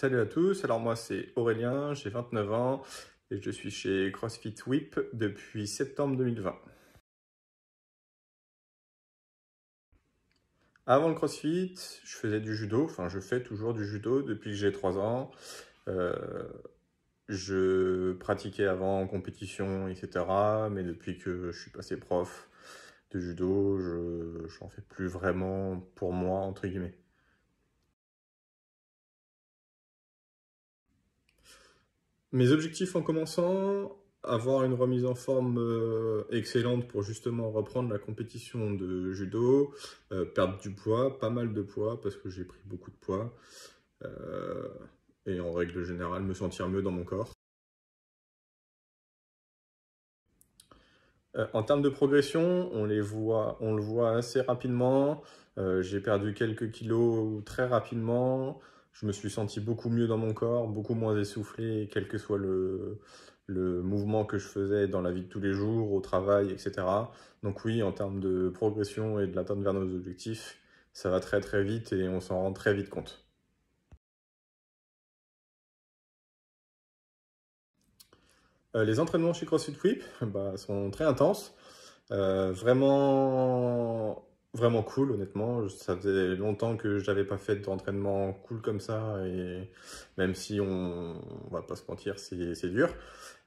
Salut à tous, alors moi c'est Aurélien, j'ai 29 ans et je suis chez CrossFit Whip depuis septembre 2020. Avant le CrossFit, je faisais du judo, enfin je fais toujours du judo depuis que j'ai 3 ans. Euh, je pratiquais avant en compétition, etc. Mais depuis que je suis passé prof de judo, je n'en fais plus vraiment pour moi, entre guillemets. Mes objectifs en commençant, avoir une remise en forme euh, excellente pour justement reprendre la compétition de judo, euh, perdre du poids, pas mal de poids parce que j'ai pris beaucoup de poids, euh, et en règle générale me sentir mieux dans mon corps. en termes de progression, on, les voit, on le voit assez rapidement, j'ai perdu quelques kilos très rapidement, je me suis senti beaucoup mieux dans mon corps, beaucoup moins essoufflé, quel que soit le, mouvement que je faisais dans la vie de tous les jours, au travail, etc. Donc oui, en termes de progression et de l'atteinte vers nos objectifs, ça va très très vite et on s'en rend très vite compte. Euh, les entraînements chez CrossFit Whip bah, sont très intenses. Euh, vraiment vraiment cool, honnêtement. Ça faisait longtemps que je n'avais pas fait d'entraînement cool comme ça, et même si on, ne va pas se mentir, c'est dur.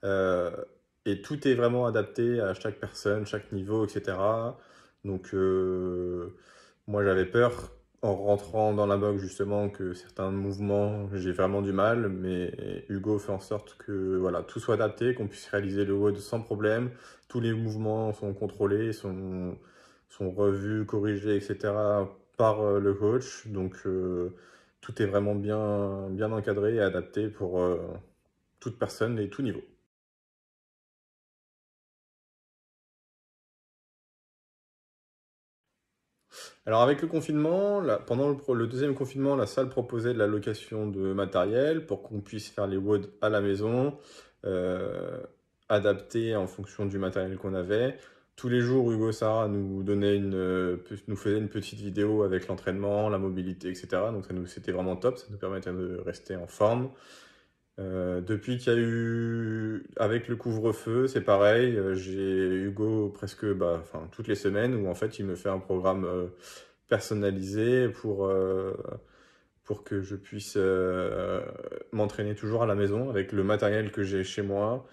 Euh, et tout est vraiment adapté à chaque personne, chaque niveau, etc. Donc, euh, moi, j'avais peur en rentrant dans la boxe, justement, que certains mouvements, j'ai vraiment du mal, mais Hugo fait en sorte que voilà, tout soit adapté, qu'on puisse réaliser le WOD sans problème. Tous les mouvements sont contrôlés, sont sont revus, corrigés, etc. par euh, le coach. Donc euh, tout est vraiment bien, encadré et adapté pour euh, toute personne et tout niveau. Alors avec le confinement, pendant le, deuxième confinement, la salle proposait de la location de matériel pour qu'on puisse faire les woods à la maison, adapté en fonction du matériel qu'on avait tous les jours, Hugo Sarah nous une, euh, nous faisait une petite vidéo avec l'entraînement, la mobilité, etc. Donc ça nous, c'était vraiment top, ça nous permettait de rester en forme. Euh, depuis qu'il y a eu, avec le couvre-feu, c'est pareil, euh, j'ai Hugo presque, bah, enfin toutes les semaines où en fait il me fait un programme personnalisé pour pour que je puisse m'entraîner toujours à la maison avec le matériel que j'ai chez moi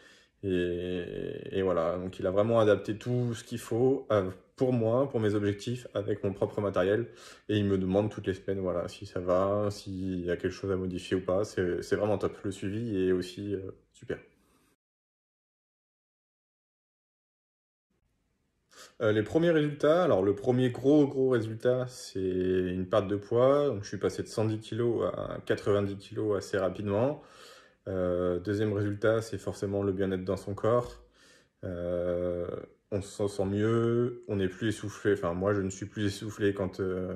et, voilà, donc il a vraiment adapté tout ce qu'il faut euh, pour moi, pour mes objectifs, avec mon propre matériel. Et il me demande toutes les semaines voilà, si ça va, s'il y a quelque chose à modifier ou pas. C'est vraiment top. Le suivi est aussi euh, super. Euh, les premiers résultats, alors le premier gros gros résultat, c'est une perte de poids. Donc, je suis passé de 110 kg à 90 kg assez rapidement. Euh, deuxième résultat, c'est forcément le bien-être dans son corps. Euh, on se sent mieux, on n'est plus essoufflé. Enfin, moi, je ne suis plus essoufflé quand, euh,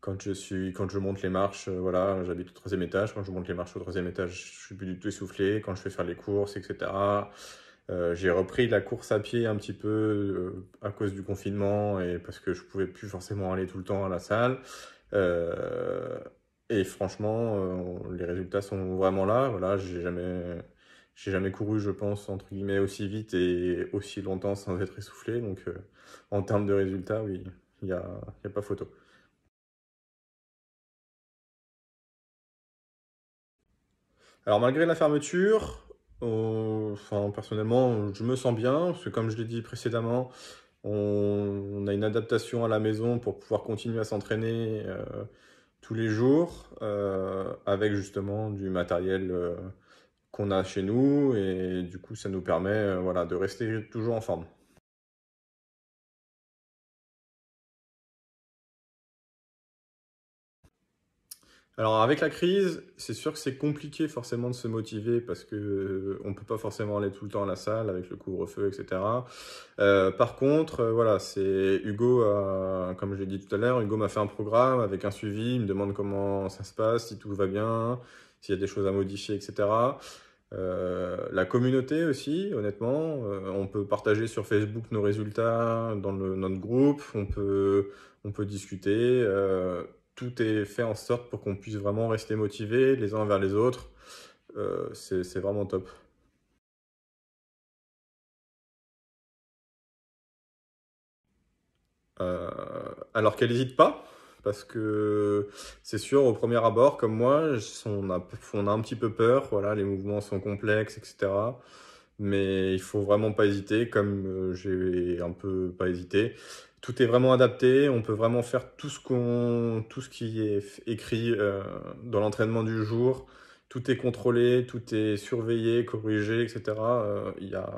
quand, je, suis, quand je monte les marches. voilà, j'habite au troisième étage. Quand je monte les marches au troisième étage, je suis plus du tout essoufflé. Quand je fais faire les courses, etc. j'ai repris la course à pied un petit peu à cause du confinement et parce que je pouvais plus forcément aller tout le temps à la salle. Et franchement, euh, les résultats sont vraiment là. Voilà, j'ai jamais, couru, je pense, entre guillemets, aussi vite et aussi longtemps sans être essoufflé. Donc, euh, en termes de résultats, oui, il n'y a, a pas photo. Alors, malgré la fermeture, euh, personnellement, je me sens bien, parce que comme je l'ai dit précédemment, on, a une adaptation à la maison pour pouvoir continuer à s'entraîner tous les jours euh, avec justement du matériel euh, qu'on a chez nous et du coup ça nous permet euh, voilà, de rester toujours en forme. Alors avec la crise, c'est sûr que c'est compliqué forcément de se motiver parce que ne euh, on peut pas forcément aller tout le temps à la salle avec le couvre-feu, etc. Euh, par contre, euh, voilà, c'est Hugo, comme je l'ai dit tout à l'heure, Hugo m'a fait un programme avec un suivi, il me demande comment ça se passe, si tout va bien, s'il y a des choses à modifier, etc. la communauté aussi, honnêtement, on peut partager sur Facebook nos résultats dans notre groupe, on peut, on peut discuter tout est fait en sorte pour qu'on puisse vraiment rester motivé les uns vers les autres. Euh, c'est vraiment top. Euh, alors qu'elle n'hésite pas, parce que c'est sûr, au premier abord, comme moi, on a, on a, un petit peu peur, voilà, les mouvements sont complexes, etc. Mais il faut vraiment pas hésiter, comme euh, j'ai un peu pas hésité tout est vraiment adapté, on peut vraiment faire tout ce, qu'on, tout ce qui est écrit euh, dans l'entraînement du jour. Tout est contrôlé, tout est surveillé, corrigé, etc. Euh, il n'y a,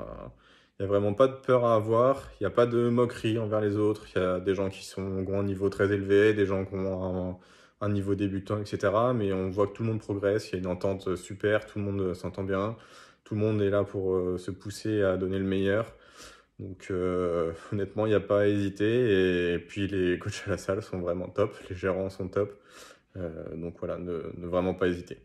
y a vraiment pas de peur à avoir, il n'y a pas de moquerie envers les autres. Il y a des gens qui, sont, au grand niveau très élevé, des gens qui ont un, niveau débutant, etc. Mais on voit que tout le monde progresse, il y a une entente super, tout le monde euh, s'entend bien, tout le monde est là pour se pousser à donner le meilleur. Donc euh, honnêtement, il n'y a pas à hésiter. Et puis les coachs à la salle sont vraiment top, les gérants sont top. Euh, donc voilà, ne, ne vraiment pas hésiter.